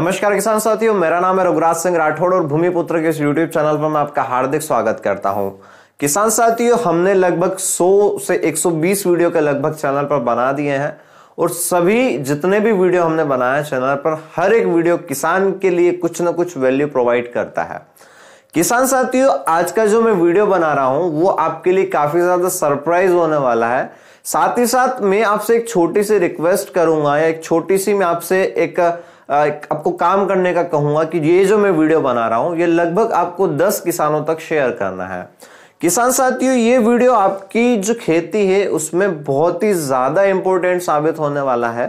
नमस्कार किसान साथियों मेरा नाम है रघुराज सिंह राठौड़ और भूमिपुत्र के इस यूट्यूब चैनल पर मैं आपका हार्दिक स्वागत करता हूं किसान साथियों हमने लगभग 100 से 120 वीडियो के लगभग चैनल पर बना दिए हैं और सभी जितने भी वीडियो हमने बनाया चैनल पर हर एक वीडियो किसान के लिए कुछ ना कुछ वैल्यू प्रोवाइड करता है किसान साथियों आज का जो मैं वीडियो बना रहा हूं वो आपके लिए काफी ज्यादा सरप्राइज होने वाला है साथ ही साथ मैं आपसे एक छोटी सी रिक्वेस्ट करूंगा या एक छोटी सी मैं आपसे एक आपको काम करने का कहूंगा कि ये जो मैं वीडियो बना रहा हूं ये लगभग आपको दस किसानों तक शेयर करना है किसान साथियों ये वीडियो आपकी जो खेती है उसमें बहुत ही ज़्यादा इंपॉर्टेंट साबित होने वाला है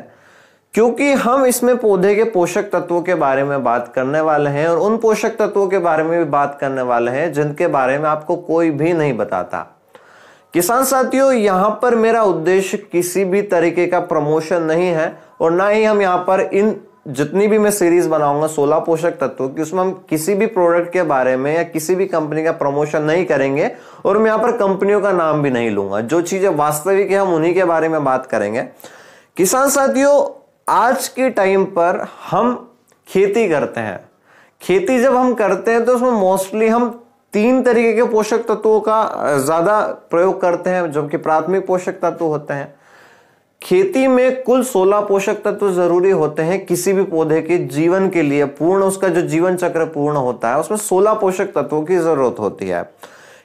क्योंकि हम इसमें पौधे के पोषक तत्वों के बारे में बात करने वाले हैं और उन पोषक तत्वों के बारे में भी बात करने वाले हैं जिनके बारे में आपको कोई भी नहीं बताता किसान साथियों यहां पर मेरा उद्देश्य किसी भी तरीके का प्रमोशन नहीं है और ना ही हम यहाँ पर इन जितनी भी मैं सीरीज बनाऊंगा सोलह पोषक तत्व की उसमें हम किसी भी प्रोडक्ट के बारे में या किसी भी कंपनी का प्रमोशन नहीं करेंगे और मैं यहाँ पर कंपनियों का नाम भी नहीं लूंगा जो चीजें वास्तविक है हम उन्हीं के बारे में बात करेंगे किसान साथियों आज के टाइम पर हम खेती करते हैं खेती जब हम करते हैं तो उसमें मोस्टली हम तीन तरीके के पोषक तत्वों का ज्यादा प्रयोग करते हैं जबकि प्राथमिक पोषक तत्व होते हैं खेती में कुल 16 पोषक तत्व जरूरी होते हैं किसी भी पौधे के जीवन के लिए पूर्ण उसका जो जीवन चक्र पूर्ण होता है उसमें 16 पोषक तत्वों की जरूरत होती है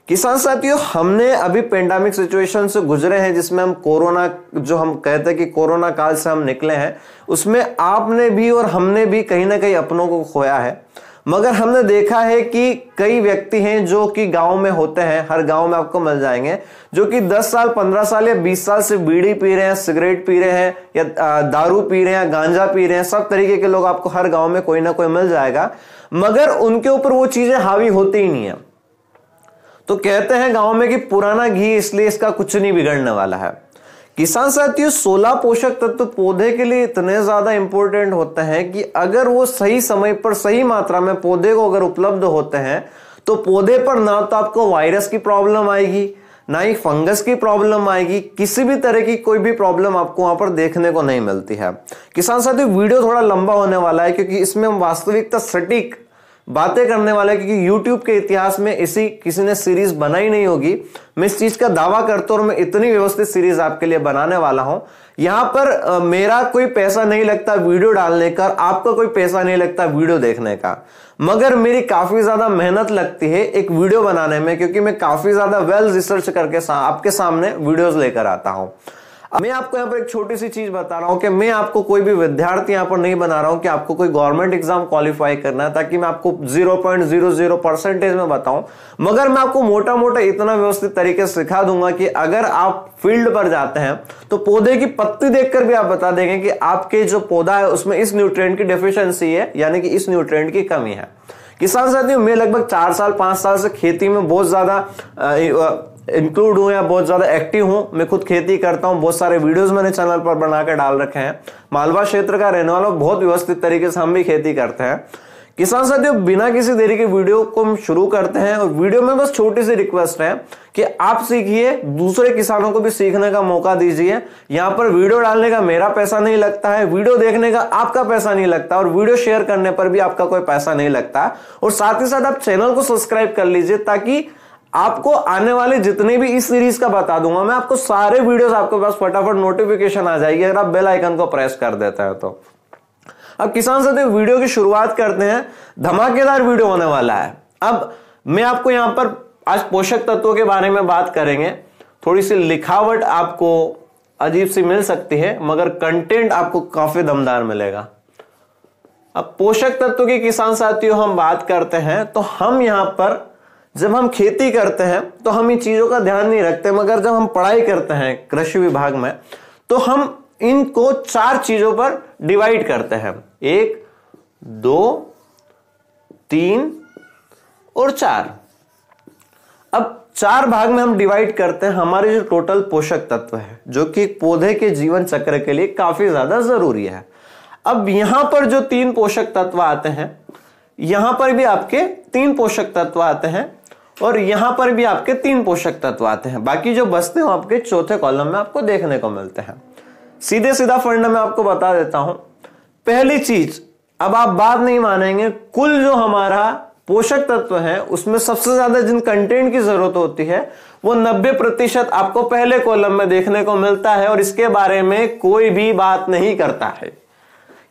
किसान साथियों हमने अभी पेंडेमिक सिचुएशन से गुजरे हैं जिसमें हम कोरोना जो हम कहते हैं कि कोरोना काल से हम निकले हैं उसमें आपने भी और हमने भी कहीं ना कहीं अपनों को खोया है मगर हमने देखा है कि कई व्यक्ति हैं जो कि गांव में होते हैं हर गांव में आपको मिल जाएंगे जो कि 10 साल 15 साल या 20 साल से बीड़ी पी रहे हैं सिगरेट पी रहे हैं या दारू पी रहे हैं गांजा पी रहे हैं सब तरीके के लोग आपको हर गांव में कोई ना कोई मिल जाएगा मगर उनके ऊपर वो चीजें हावी होती ही नहीं है तो कहते हैं गांव में कि पुराना घी इसलिए इसका कुछ नहीं बिगड़ने वाला है किसान साथियों सोलह पोषक तत्व पौधे के लिए इतने ज्यादा इंपॉर्टेंट होते हैं कि अगर वो सही समय पर सही मात्रा में पौधे को अगर उपलब्ध होते हैं तो पौधे पर ना तो आपको वायरस की प्रॉब्लम आएगी ना ही फंगस की प्रॉब्लम आएगी किसी भी तरह की कोई भी प्रॉब्लम आपको वहां पर देखने को नहीं मिलती है किसान साथियों वीडियो थोड़ा लंबा होने वाला है क्योंकि इसमें हम वास्तविकता सटीक बातें करने वाला क्योंकि YouTube के इतिहास में ऐसी किसी ने सीरीज बनाई नहीं होगी मैं इस चीज का दावा करता हूं और मैं इतनी व्यवस्थित सीरीज आपके लिए बनाने वाला हूं यहां पर आ, मेरा कोई पैसा नहीं लगता वीडियो डालने का आपका कोई पैसा नहीं लगता वीडियो देखने का मगर मेरी काफी ज्यादा मेहनत लगती है एक वीडियो बनाने में क्योंकि मैं काफी ज्यादा वेल रिसर्च करके सा, आपके सामने वीडियोज लेकर आता हूं मैं आपको यहाँ पर एक छोटी सी चीज बता रहा हूँ कि मैं आपको कोई भी विद्यार्थी यहाँ पर नहीं बना रहा हूँ कि आपको कोई गवर्नमेंट एग्जाम क्वालिफाई करना है ताकि मैं आपको 0.00 परसेंटेज में बताऊं मगर मैं आपको मोटा मोटा इतना व्यवस्थित तरीके से सिखा दूंगा कि अगर आप फील्ड पर जाते हैं तो पौधे की पत्ती देखकर भी आप बता देंगे कि आपके जो पौधा है उसमें इस न्यूट्रेंट की डेफिशिएंसी है यानी कि इस न्यूट्रेंट की कमी है किसान साथियों मैं लगभग चार साल पांच साल से खेती में बहुत ज्यादा इंक्लूड हूँ या बहुत ज़्यादा एक्टिव हूँ मैं खुद खेती करता हूँ बहुत सारे वीडियोस मैंने चैनल पर बनाकर डाल रखे हैं मालवा क्षेत्र का रहने वाला बहुत व्यवस्थित तरीके से हम भी खेती करते हैं किसान साथियों बिना किसी देरी के वीडियो को हम शुरू करते हैं और वीडियो में बस छोटी सी रिक्वेस्ट है कि आप सीखिए दूसरे किसानों को भी सीखने का मौका दीजिए यहाँ पर वीडियो डालने का मेरा पैसा नहीं लगता है वीडियो देखने का आपका पैसा नहीं लगता और वीडियो शेयर करने पर भी आपका कोई पैसा नहीं लगता और साथ ही साथ आप चैनल को सब्सक्राइब कर लीजिए ताकि आपको आने वाले जितने भी इस सीरीज का बता दूंगा मैं आपको सारे वीडियोस आपके पास फटाफट नोटिफिकेशन आ जाएगी अगर आप बेल आइकन को प्रेस कर देते हैं तो अब किसान साथ वीडियो की शुरुआत करते हैं धमाकेदार वीडियो होने वाला है अब मैं आपको यहां पर आज पोषक तत्वों के बारे में बात करेंगे थोड़ी सी लिखावट आपको अजीब सी मिल सकती है मगर कंटेंट आपको काफी दमदार मिलेगा अब पोषक तत्व की किसान साथियों हम बात करते हैं तो हम यहां पर जब हम खेती करते हैं तो हम इन चीज़ों का ध्यान नहीं रखते मगर जब हम पढ़ाई करते हैं कृषि विभाग में तो हम इनको चार चीज़ों पर डिवाइड करते हैं एक दो तीन और चार अब चार भाग में हम डिवाइड करते हैं हमारे जो टोटल पोषक तत्व है जो कि पौधे के जीवन चक्र के लिए काफी ज्यादा जरूरी है अब यहां पर जो तीन पोषक तत्व आते हैं यहां पर भी आपके तीन पोषक तत्व आते हैं और यहां पर भी आपके तीन पोषक तत्व आते हैं बाकी जो बचते हैं आपके चौथे कॉलम में आपको देखने को मिलते हैं सीधे सीधा फंड में आपको बता देता हूं पहली चीज अब आप बात नहीं मानेंगे कुल जो हमारा पोषक तत्व है उसमें सबसे ज्यादा जिन कंटेंट की जरूरत होती है वो 90 प्रतिशत आपको पहले कॉलम में देखने को मिलता है और इसके बारे में कोई भी बात नहीं करता है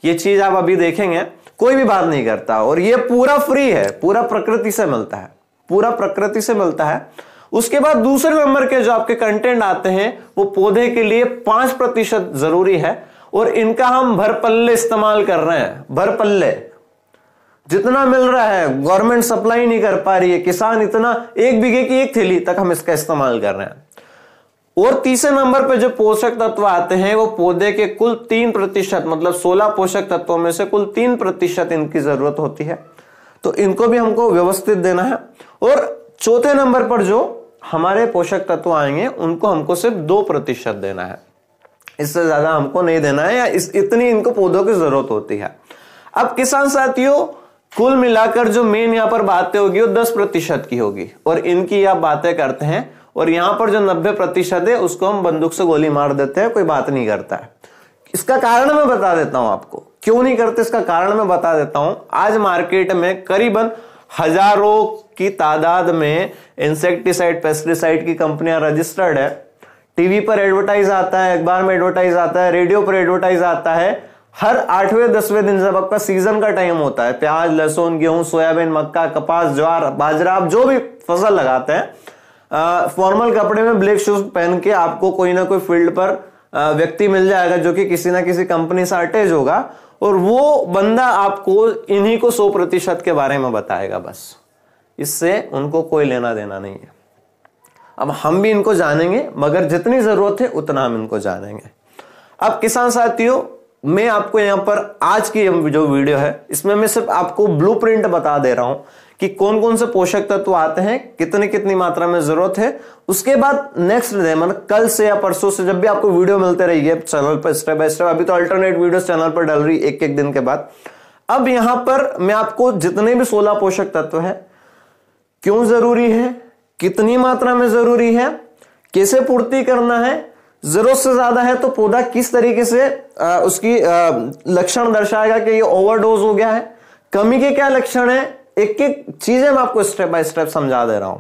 ये चीज आप अभी देखेंगे कोई भी बात नहीं करता और ये पूरा फ्री है पूरा प्रकृति से मिलता है पूरा प्रकृति से मिलता है उसके बाद दूसरे नंबर के जो आपके कंटेंट आते हैं वो पौधे के लिए पांच प्रतिशत जरूरी है और इनका हम भर पल्ले इस्तेमाल कर रहे हैं भर पल्ले जितना मिल रहा है गवर्नमेंट सप्लाई नहीं कर पा रही है किसान इतना एक बीघे की एक थैली तक हम इसका इस्तेमाल कर रहे हैं और तीसरे नंबर पर जो पोषक तत्व आते हैं वो पौधे के कुल तीन प्रतिशत मतलब सोलह पोषक तत्वों में से कुल तीन प्रतिशत इनकी जरूरत होती है तो इनको भी हमको व्यवस्थित देना है और चौथे नंबर पर जो हमारे पोषक तत्व आएंगे उनको हमको सिर्फ दो प्रतिशत देना है इससे ज्यादा हमको नहीं देना है या इस इतनी इनको पौधों की जरूरत होती है अब किसान साथियों कुल मिलाकर जो मेन यहां पर बातें होगी वो दस प्रतिशत की होगी और इनकी आप बातें करते हैं और यहां पर जो नब्बे प्रतिशत है उसको हम बंदूक से गोली मार देते हैं कोई बात नहीं करता है इसका कारण मैं बता देता हूं आपको क्यों नहीं करते इसका कारण मैं बता देता हूं आज मार्केट में करीबन हजारों की तादाद में इंसेक्टिसाइड पेस्टिसाइड की कंपनियां रजिस्टर्ड है टीवी पर एडवर्टाइज आता है अखबार में एडवर्टाइज आता है रेडियो पर एडवर्टाइज आता है हर आठवें दसवें दिन जब आपका सीजन का टाइम होता है प्याज लहसुन गेहूं सोयाबीन मक्का कपास ज्वार बाजरा आप जो भी फसल लगाते हैं फॉर्मल कपड़े में ब्लैक शूज पहन के आपको कोई ना कोई फील्ड पर व्यक्ति मिल जाएगा जो कि किसी ना किसी कंपनी से अटैच होगा और वो बंदा आपको इन्हीं को सौ प्रतिशत के बारे में बताएगा बस इससे उनको कोई लेना देना नहीं है अब हम भी इनको जानेंगे मगर जितनी ज़रूरत है उतना हम इनको जानेंगे अब किसान साथियों मैं आपको यहां पर आज की जो वीडियो है इसमें मैं सिर्फ आपको ब्लूप्रिंट बता दे रहा हूं कि कौन कौन से पोषक तत्व आते हैं कितने कितनी मात्रा में जरूरत है उसके बाद नेक्स्ट डे मतलब कल से या परसों से जब भी आपको वीडियो मिलते रहिए चैनल पर स्टेप बाय स्टेप अभी तो अल्टरनेट वीडियो चैनल पर डाल रही एक एक दिन के बाद अब यहां पर मैं आपको जितने भी सोलह पोषक तत्व है क्यों जरूरी है कितनी मात्रा में जरूरी है कैसे पूर्ति करना है जरूरत से ज्यादा है तो पौधा किस तरीके से आ, उसकी लक्षण दर्शाएगा कि ये ओवरडोज हो गया है कमी के क्या लक्षण है एक एक चीजें मैं आपको स्टेप बाय स्टेप समझा दे रहा हूं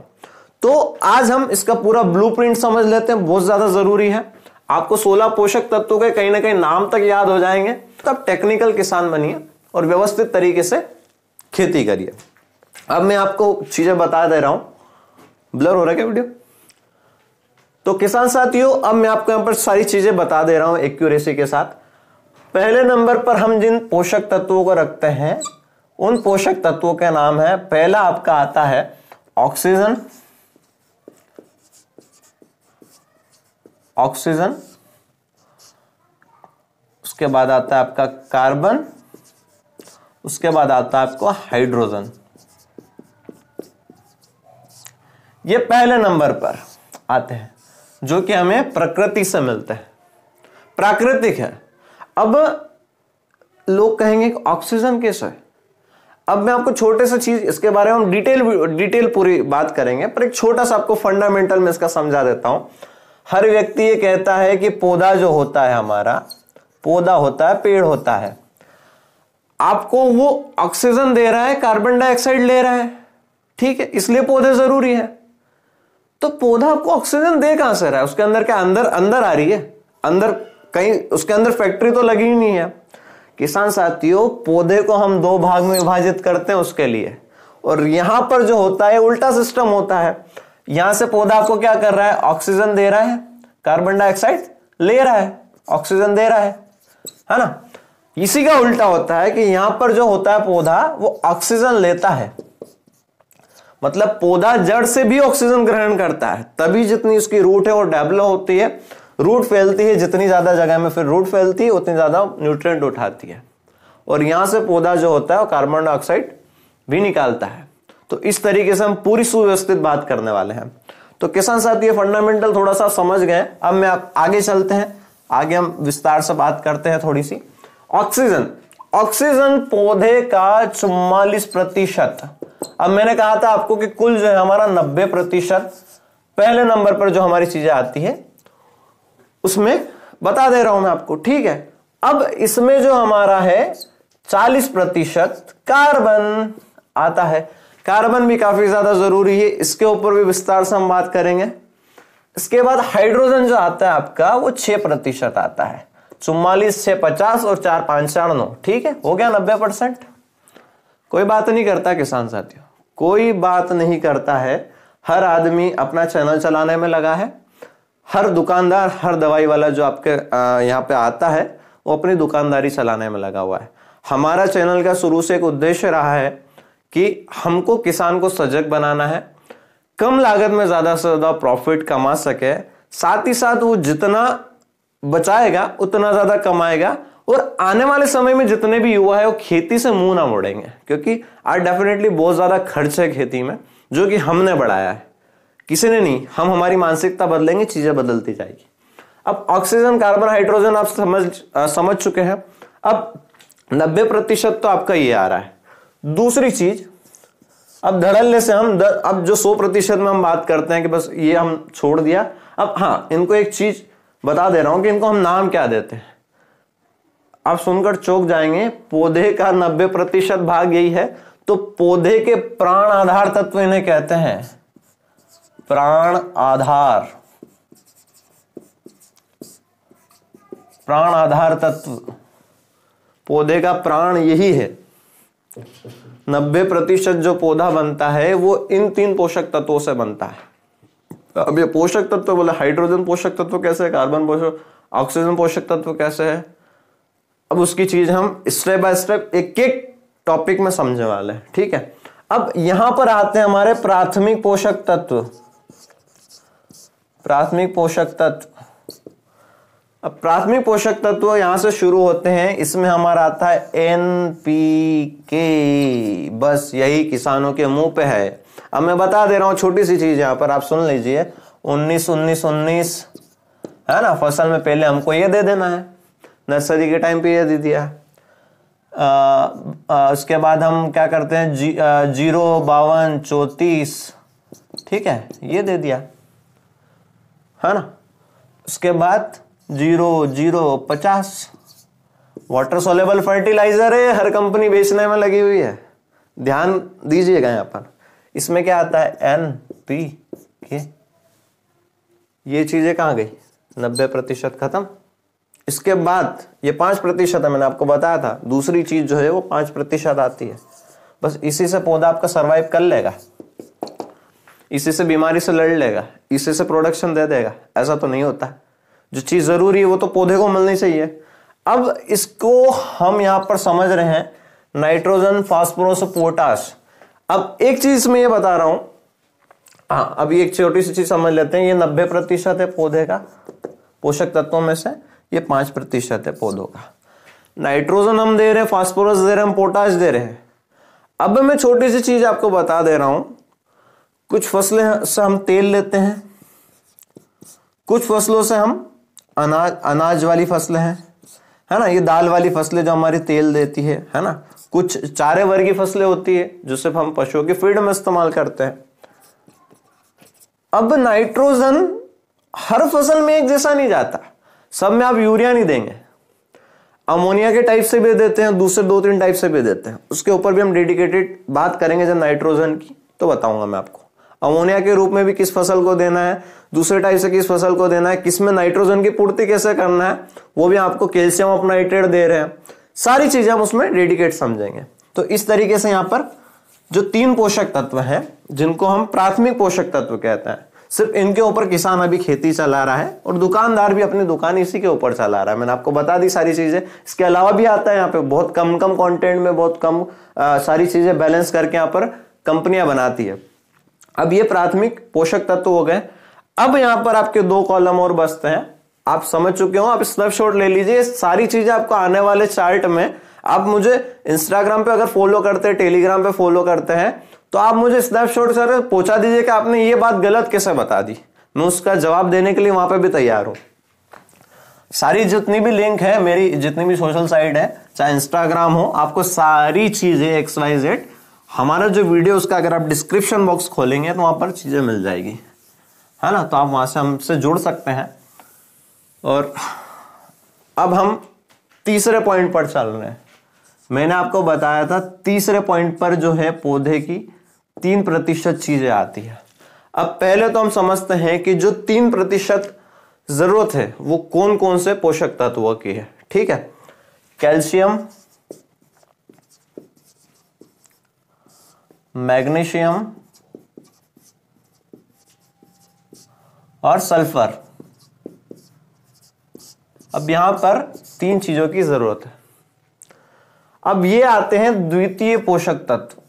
तो आज हम इसका पूरा ब्लू समझ लेते हैं बहुत ज्यादा जरूरी है आपको 16 पोषक तत्वों के कहीं ना कहीं नाम तक याद हो जाएंगे तब टेक्निकल किसान बनिए और व्यवस्थित तरीके से खेती करिए अब मैं आपको चीजें बता दे रहा हूं ब्लर हो रहा है क्या वीडियो तो किसान साथियों अब मैं आपको यहां पर सारी चीजें बता दे रहा हूं एक्यूरेसी के साथ पहले नंबर पर हम जिन पोषक तत्वों को रखते हैं उन पोषक तत्वों के नाम है पहला आपका आता है ऑक्सीजन ऑक्सीजन उसके बाद आता है आपका कार्बन उसके बाद आता है आपको हाइड्रोजन ये पहले नंबर पर आते हैं जो कि हमें प्रकृति से मिलते हैं प्राकृतिक है अब लोग कहेंगे ऑक्सीजन कैसे है अब मैं आपको छोटे से चीज इसके बारे में हम डिटेल डिटेल पूरी बात करेंगे पर एक छोटा सा आपको फंडामेंटल में इसका समझा देता हूं हर व्यक्ति ये कहता है कि पौधा जो होता है हमारा पौधा होता है पेड़ होता है आपको वो ऑक्सीजन दे रहा है कार्बन डाइऑक्साइड ले रहा है ठीक है इसलिए पौधे जरूरी है तो पौधा आपको ऑक्सीजन दे कहां से रहा है उसके अंदर क्या अंदर अंदर आ रही है अंदर कहीं उसके अंदर फैक्ट्री तो लगी ही नहीं है किसान साथियों पौधे को हम दो भाग में विभाजित करते हैं उसके लिए और यहां पर जो होता है उल्टा सिस्टम होता है यहां से पौधा आपको क्या कर रहा है ऑक्सीजन दे रहा है कार्बन डाइऑक्साइड ले रहा है ऑक्सीजन दे रहा है है ना इसी का उल्टा होता है कि यहां पर जो होता है पौधा वो ऑक्सीजन लेता है मतलब पौधा जड़ से भी ऑक्सीजन ग्रहण करता है तभी जितनी उसकी रूट है वो डेवलप होती है रूट फैलती है जितनी ज़्यादा जगह में फिर रूट फैलती है उतनी ज़्यादा न्यूट्रेंट उठाती है और यहां से पौधा जो होता है वो कार्बन डाइऑक्साइड भी निकालता है तो इस तरीके से हम पूरी सुव्यवस्थित बात करने वाले हैं तो किसान साथ ये फंडामेंटल थोड़ा सा समझ गए अब मैं आगे चलते हैं आगे हम विस्तार से बात करते हैं थोड़ी सी ऑक्सीजन ऑक्सीजन पौधे का चुम्बालीस प्रतिशत अब मैंने कहा था आपको कि कुल जो है हमारा नब्बे प्रतिशत पहले नंबर पर जो हमारी चीजें आती है उसमें बता दे रहा हूं मैं आपको ठीक है अब इसमें जो हमारा है चालीस प्रतिशत कार्बन आता है कार्बन भी काफी ज्यादा जरूरी है इसके ऊपर भी विस्तार से हम बात करेंगे इसके बाद हाइड्रोजन जो आता है आपका वो छह प्रतिशत आता है चुम्वालीस छह पचास और चार पंचानवे ठीक है हो गया नब्बे परसेंट कोई बात नहीं करता किसान साथियों कोई बात नहीं करता है हर आदमी अपना चैनल चलाने में लगा है हर दुकानदार हर दवाई वाला जो आपके यहाँ पे आता है वो अपनी दुकानदारी चलाने में लगा हुआ है हमारा चैनल का शुरू से एक उद्देश्य रहा है कि हमको किसान को सजग बनाना है कम लागत में ज़्यादा से ज़्यादा प्रॉफिट कमा सके साथ ही साथ वो जितना बचाएगा उतना ज़्यादा कमाएगा और आने वाले समय में जितने भी युवा है वो खेती से मुंह ना मोड़ेंगे क्योंकि आज डेफिनेटली बहुत ज़्यादा खर्च है खेती में जो कि हमने बढ़ाया है किसी ने नहीं हम हमारी मानसिकता बदलेंगे चीजें बदलती जाएगी अब ऑक्सीजन कार्बन हाइड्रोजन आप समझ आ, समझ चुके हैं अब 90 प्रतिशत तो आपका ये आ रहा है दूसरी चीज अब धड़लने से हम दर, अब जो 100 प्रतिशत में हम बात करते हैं कि बस ये हम छोड़ दिया अब हाँ इनको एक चीज बता दे रहा हूं कि इनको हम नाम क्या देते हैं आप सुनकर चौक जाएंगे पौधे का नब्बे प्रतिशत भाग यही है तो पौधे के प्राण आधार तत्व इन्हें कहते हैं प्राण आधार प्राण आधार तत्व पौधे का प्राण यही है नब्बे प्रतिशत जो पौधा बनता है वो इन तीन पोषक तत्वों से बनता है अब ये पोषक तत्व बोले हाइड्रोजन पोषक तत्व कैसे है कार्बन पोषक ऑक्सीजन पोषक तत्व कैसे है अब उसकी चीज हम स्टेप बाय स्टेप एक एक टॉपिक में समझने वाले हैं ठीक है अब यहां पर आते हैं हमारे प्राथमिक पोषक तत्व प्राथमिक पोषक तत्व अब प्राथमिक पोषक तत्व यहां से शुरू होते हैं इसमें हमारा आता है एन पी के बस यही किसानों के मुंह पे है अब मैं बता दे रहा हूं छोटी सी चीज यहाँ पर आप सुन लीजिए उन्नीस उन्नीस उन्नीस है ना फसल में पहले हमको ये दे देना है नर्सरी के टाइम पे ये दे दिया आ, आ, उसके बाद हम क्या करते हैं जी, जीरो बावन चौतीस ठीक है ये दे दिया है ना उसके बाद जीरो जीरो पचास वाटर सोलेबल फर्टिलाइजर है हर कंपनी बेचने में लगी हुई है ध्यान दीजिएगा यहाँ पर इसमें क्या आता है एन पी के ये चीज़ें कहाँ गई नब्बे प्रतिशत खत्म इसके बाद ये पांच प्रतिशत है मैंने आपको बताया था दूसरी चीज़ जो है वो पाँच प्रतिशत आती है बस इसी से पौधा आपका सर्वाइव कर लेगा इसी से बीमारी से लड़ लेगा इसी से प्रोडक्शन दे देगा ऐसा तो नहीं होता जो चीज़ ज़रूरी है वो तो पौधे को मिलनी चाहिए अब इसको हम यहां पर समझ रहे हैं नाइट्रोजन फास्फोरस पोटास अब एक चीज में ये बता रहा हूं हाँ अब एक छोटी सी चीज समझ लेते हैं ये नब्बे प्रतिशत है पौधे का पोषक तत्वों में से ये पांच प्रतिशत है पौधों का नाइट्रोजन हम दे रहे हैं फास्फोरस दे रहे हैं हम पोटास दे रहे हैं अब मैं छोटी सी चीज आपको बता दे रहा हूं कुछ फसलें से हम तेल लेते हैं कुछ फसलों से हम अनाज अनाज वाली फसलें हैं है ना ये दाल वाली फसलें जो हमारी तेल देती है है ना कुछ चारे वर्गीय फसलें होती है जो सिर्फ हम पशुओं की फीड में इस्तेमाल करते हैं अब नाइट्रोजन हर फसल में एक जैसा नहीं जाता सब में आप यूरिया नहीं देंगे अमोनिया के टाइप से भी देते हैं दूसरे दो तीन टाइप से भी देते हैं उसके ऊपर भी हम डेडिकेटेड बात करेंगे जब नाइट्रोजन की तो बताऊंगा मैं आपको अमोनिया के रूप में भी किस फसल को देना है दूसरे टाइप से किस फसल को देना है किसमें नाइट्रोजन की पूर्ति कैसे करना है वो भी आपको कैल्शियम ऑफ नाइट्रेट दे रहे हैं सारी चीजें हम उसमें डेडिकेट समझेंगे तो इस तरीके से यहाँ पर जो तीन पोषक तत्व हैं जिनको हम प्राथमिक पोषक तत्व कहते हैं सिर्फ इनके ऊपर किसान अभी खेती चला रहा है और दुकानदार भी अपनी दुकान इसी के ऊपर चला रहा है मैंने आपको बता दी सारी चीजें इसके अलावा भी आता है यहाँ पे बहुत कम कम कंटेंट में बहुत कम आ, सारी चीजें बैलेंस करके यहाँ पर कंपनियां बनाती है अब ये प्राथमिक पोषक तत्व हो गए अब यहां पर आपके दो कॉलम और बसते हैं आप समझ चुके हो आप स्नैपशॉट ले लीजिए सारी चीजें आपको आने वाले चार्ट में आप मुझे इंस्टाग्राम पे अगर फॉलो करते हैं टेलीग्राम पे फॉलो करते हैं तो आप मुझे स्नैपशॉट सर पहुंचा दीजिए कि आपने ये बात गलत कैसे बता दी मैं उसका जवाब देने के लिए वहां पर भी तैयार हूं सारी जितनी भी लिंक है मेरी जितनी भी सोशल साइट है चाहे इंस्टाग्राम हो आपको सारी चीजें एक्स वाई जेड हमारा जो वीडियो उसका अगर आप डिस्क्रिप्शन बॉक्स खोलेंगे तो वहां पर चीज़ें मिल जाएगी है ना तो आप वहां से हमसे जुड़ सकते हैं और अब हम तीसरे पॉइंट पर चल रहे हैं मैंने आपको बताया था तीसरे पॉइंट पर जो है पौधे की तीन प्रतिशत चीज़ें आती है अब पहले तो हम समझते हैं कि जो तीन प्रतिशत ज़रूरत है वो कौन कौन से पोषक तत्वों की है ठीक है कैल्शियम मैग्नीशियम और सल्फर अब यहां पर तीन चीजों की जरूरत है अब ये आते हैं द्वितीय पोषक तत्व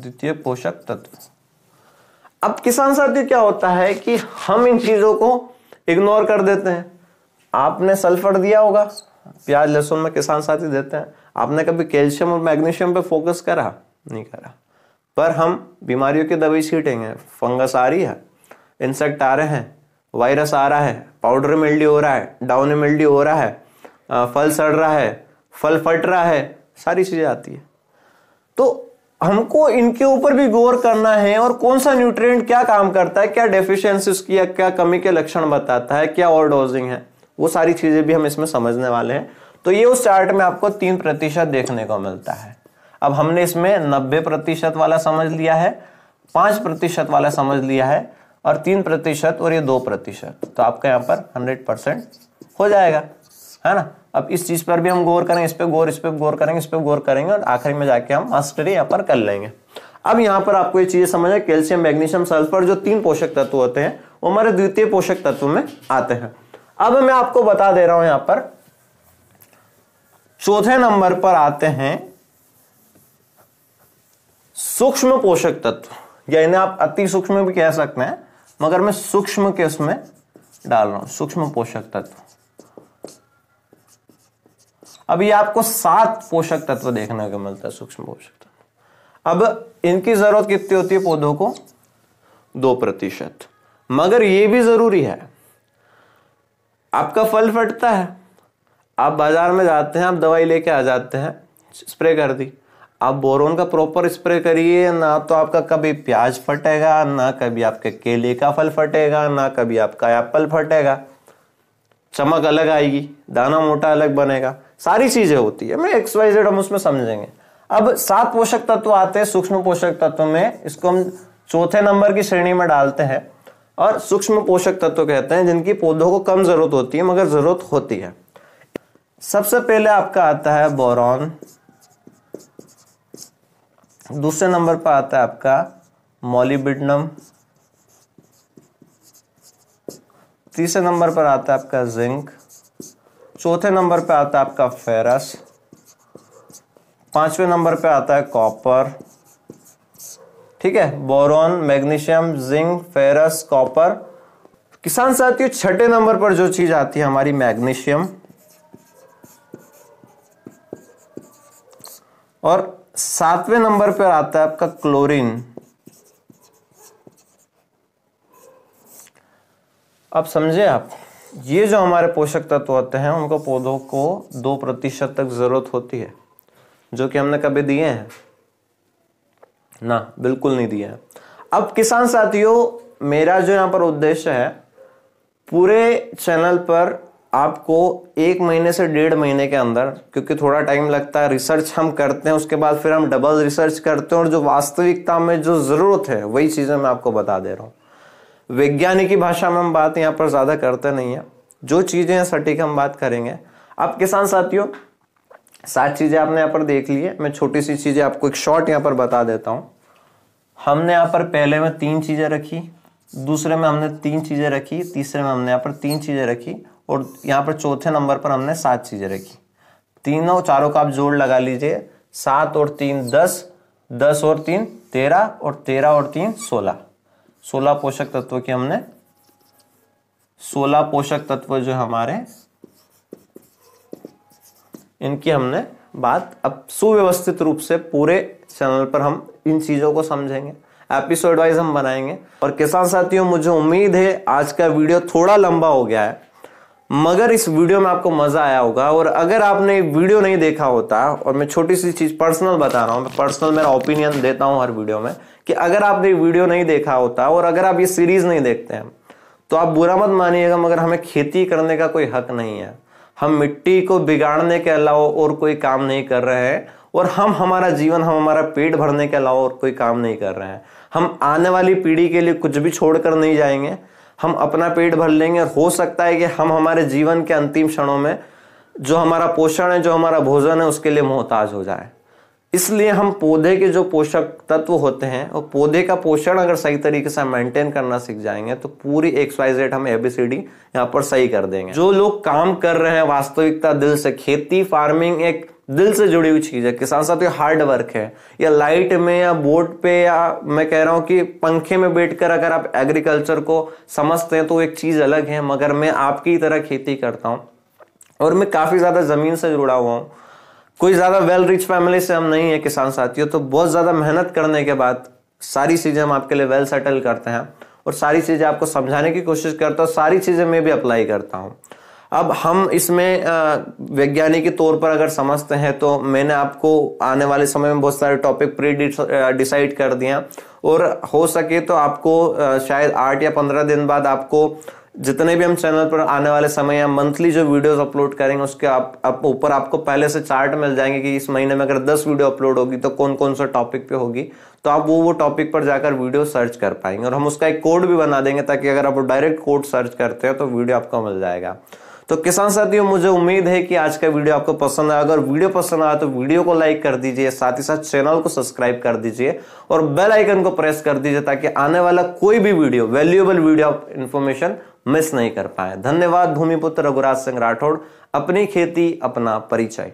द्वितीय पोषक तत्व अब किसान साथी क्या होता है कि हम इन चीजों को इग्नोर कर देते हैं आपने सल्फर दिया होगा प्याज लहसुन में किसान साथी देते हैं आपने कभी कैल्शियम और मैग्नीशियम पे फोकस करा नहीं करा पर हम बीमारियों की दवाई छीटेंगे फंगस आ रही है इंसेक्ट आ रहे हैं वायरस आ रहा है पाउडर मिल्डी हो रहा है डाउन मिल्डी हो रहा है फल सड़ रहा है फल फट रहा है सारी चीज़ें आती है तो हमको इनके ऊपर भी गौर करना है और कौन सा न्यूट्रिएंट क्या काम करता है क्या डेफिशिएंसीज की क्या कमी के लक्षण बताता है क्या ओवरडोजिंग है वो सारी चीज़ें भी हम इसमें समझने वाले हैं तो ये उस चार्ट में आपको तीन प्रतिशत देखने को मिलता है अब हमने इसमें नब्बे प्रतिशत वाला समझ लिया है पांच प्रतिशत वाला समझ लिया है और तीन प्रतिशत और ये दो प्रतिशत तो आपका यहाँ पर हंड्रेड परसेंट हो जाएगा है ना अब इस चीज़ पर भी हम गौर करें इस पर गौर इस पर गौर करेंगे इस पर गौर करेंगे और आखिरी में जाके हम मास्टरी यहाँ पर कर लेंगे अब यहाँ पर आपको ये चीज़ें समझ है कैल्शियम मैग्नीशियम सल्फर जो तीन पोषक तत्व होते हैं वो हमारे द्वितीय पोषक तत्व में आते हैं अब मैं आपको बता दे रहा हूं यहां पर चौथे नंबर पर आते हैं सूक्ष्म पोषक तत्व या इन्हें आप अति सूक्ष्म भी कह सकते हैं मगर मैं सूक्ष्म के उसमें डाल रहा हूं सूक्ष्म पोषक तत्व अब आपको सात पोषक तत्व देखने को मिलता है सूक्ष्म पोषक तत्व अब इनकी जरूरत कितनी होती है पौधों को दो प्रतिशत मगर यह भी जरूरी है आपका फल फटता है आप बाज़ार में जाते हैं आप दवाई लेके आ जाते हैं स्प्रे कर दी आप बोरोन का प्रॉपर स्प्रे करिए ना तो आपका कभी प्याज फटेगा ना कभी आपके केले का फल फटेगा ना कभी आपका एप्पल फटेगा चमक अलग आएगी दाना मोटा अलग बनेगा सारी चीज़ें होती है मैं एक्स वाई जेड हम उसमें समझेंगे अब सात पोषक तत्व आते हैं सूक्ष्म पोषक तत्व में इसको हम चौथे नंबर की श्रेणी में डालते हैं और सूक्ष्म पोषक तत्व कहते हैं जिनकी पौधों को कम जरूरत होती है मगर जरूरत होती है सबसे पहले आपका आता है बोरॉन दूसरे नंबर पर आता है आपका मोलिबिडनम तीसरे नंबर पर आता है आपका जिंक चौथे नंबर पर आता है आपका फेरस पांचवें नंबर पर आता है कॉपर ठीक है boron magnesium zinc ferrous copper किसान साथियों छठे नंबर पर जो चीज आती है हमारी मैग्नीशियम और सातवें नंबर पर आता है आपका क्लोरीन अब समझे आप ये जो हमारे पोषक तत्व होते हैं उनको पौधों को दो प्रतिशत तक जरूरत होती है जो कि हमने कभी दिए हैं ना बिल्कुल नहीं दिया है अब किसान साथियों मेरा जो यहाँ पर उद्देश्य है पूरे चैनल पर आपको एक महीने से डेढ़ महीने के अंदर क्योंकि थोड़ा टाइम लगता है रिसर्च हम करते हैं उसके बाद फिर हम डबल रिसर्च करते हैं और जो वास्तविकता में जो ज़रूरत है वही चीज़ें मैं आपको बता दे रहा हूँ वैज्ञानिकी भाषा में हम बात यहाँ पर ज़्यादा करते नहीं है जो चीज़ें हैं सटीक हम बात करेंगे अब किसान साथियों सात चीज़ें आपने यहाँ पर देख ली है मैं छोटी सी चीज़ें आपको एक शॉर्ट यहाँ पर बता देता हूँ हमने यहाँ पर पहले में तीन चीज़ें रखी दूसरे में हमने तीन चीज़ें रखी तीसरे में हमने यहाँ पर तीन चीज़ें रखी और यहाँ पर चौथे नंबर पर हमने सात चीज़ें रखी तीनों चारों का आप जोड़ लगा लीजिए सात और तीन दस दस और तीन तेरह और तेरह और तीन सोलह सोलह पोषक तत्वों की हमने सोलह पोषक तत्व जो हमारे इनकी हमने बात अब सुव्यवस्थित रूप से पूरे चैनल पर हम इन चीज़ों को समझेंगे एपिसोड वाइज हम बनाएंगे और किसान साथियों मुझे उम्मीद है आज का वीडियो थोड़ा लंबा हो गया है मगर इस वीडियो में आपको मज़ा आया होगा और अगर आपने वीडियो नहीं देखा होता और मैं छोटी सी चीज़ पर्सनल बता रहा हूं मैं पर्सनल मेरा ओपिनियन देता हूँ हर वीडियो में कि अगर आपने वीडियो नहीं देखा होता और अगर आप ये सीरीज़ नहीं देखते हैं तो आप बुरा मत मानिएगा मगर हमें खेती करने का कोई हक नहीं है हम मिट्टी को बिगाड़ने के अलावा और कोई काम नहीं कर रहे हैं और हम हमारा जीवन हम हमारा पेट भरने के अलावा और कोई काम नहीं कर रहे हैं हम आने वाली पीढ़ी के लिए कुछ भी छोड़कर नहीं जाएंगे हम अपना पेट भर लेंगे और हो सकता है कि हम हमारे जीवन के अंतिम क्षणों में जो हमारा पोषण है जो हमारा भोजन है उसके लिए मोहताज हो जाए इसलिए हम पौधे के जो पोषक तत्व होते हैं और पौधे का पोषण अगर सही तरीके से मेंटेन करना सीख जाएंगे तो पूरी एक्सवाइज रेट हम एबीसीडी यहाँ पर सही कर देंगे जो लोग काम कर रहे हैं वास्तविकता दिल से खेती फार्मिंग एक दिल से जुड़ी हुई चीज है किसान साथ ये हार्ड वर्क है या लाइट में या बोर्ड पे या मैं कह रहा हूँ कि पंखे में बैठकर अगर आप एग्रीकल्चर को समझते हैं तो एक चीज अलग है मगर मैं आपकी तरह खेती करता हूँ और मैं काफी ज्यादा जमीन से जुड़ा हुआ हूँ कोई ज़्यादा वेल रिच फैमिली से हम नहीं है किसान साथियों तो बहुत ज़्यादा मेहनत करने के बाद सारी चीज़ें हम आपके लिए वेल सेटल करते हैं और सारी चीज़ें आपको समझाने की कोशिश करता हूँ सारी चीज़ें मैं भी अप्लाई करता हूँ अब हम इसमें वैज्ञानिक के तौर पर अगर समझते हैं तो मैंने आपको आने वाले समय में बहुत सारे टॉपिक प्री डिसाइड कर दिया और हो सके तो आपको शायद आठ या पंद्रह दिन बाद आपको जितने भी हम चैनल पर आने वाले समय या मंथली जो वीडियोस अपलोड करेंगे उसके आप आप ऊपर आपको पहले से चार्ट मिल जाएंगे कि इस महीने में अगर 10 वीडियो अपलोड होगी तो कौन कौन सा टॉपिक पे होगी तो आप वो वो टॉपिक पर जाकर वीडियो सर्च कर पाएंगे और हम उसका एक कोड भी बना देंगे ताकि अगर आप डायरेक्ट कोड सर्च करते हैं तो वीडियो आपको मिल जाएगा तो किसान साथियों मुझे उम्मीद है कि आज का वीडियो आपको पसंद आया अगर वीडियो पसंद आया तो वीडियो को लाइक कर दीजिए साथ ही साथ चैनल को सब्सक्राइब कर दीजिए और बेल आइकन को प्रेस कर दीजिए ताकि आने वाला कोई भी video valuable video information miss नहीं कर पाए धन्यवाद भूमिपुत्र रघुराज सिंह राठौड़ अपनी खेती अपना परिचय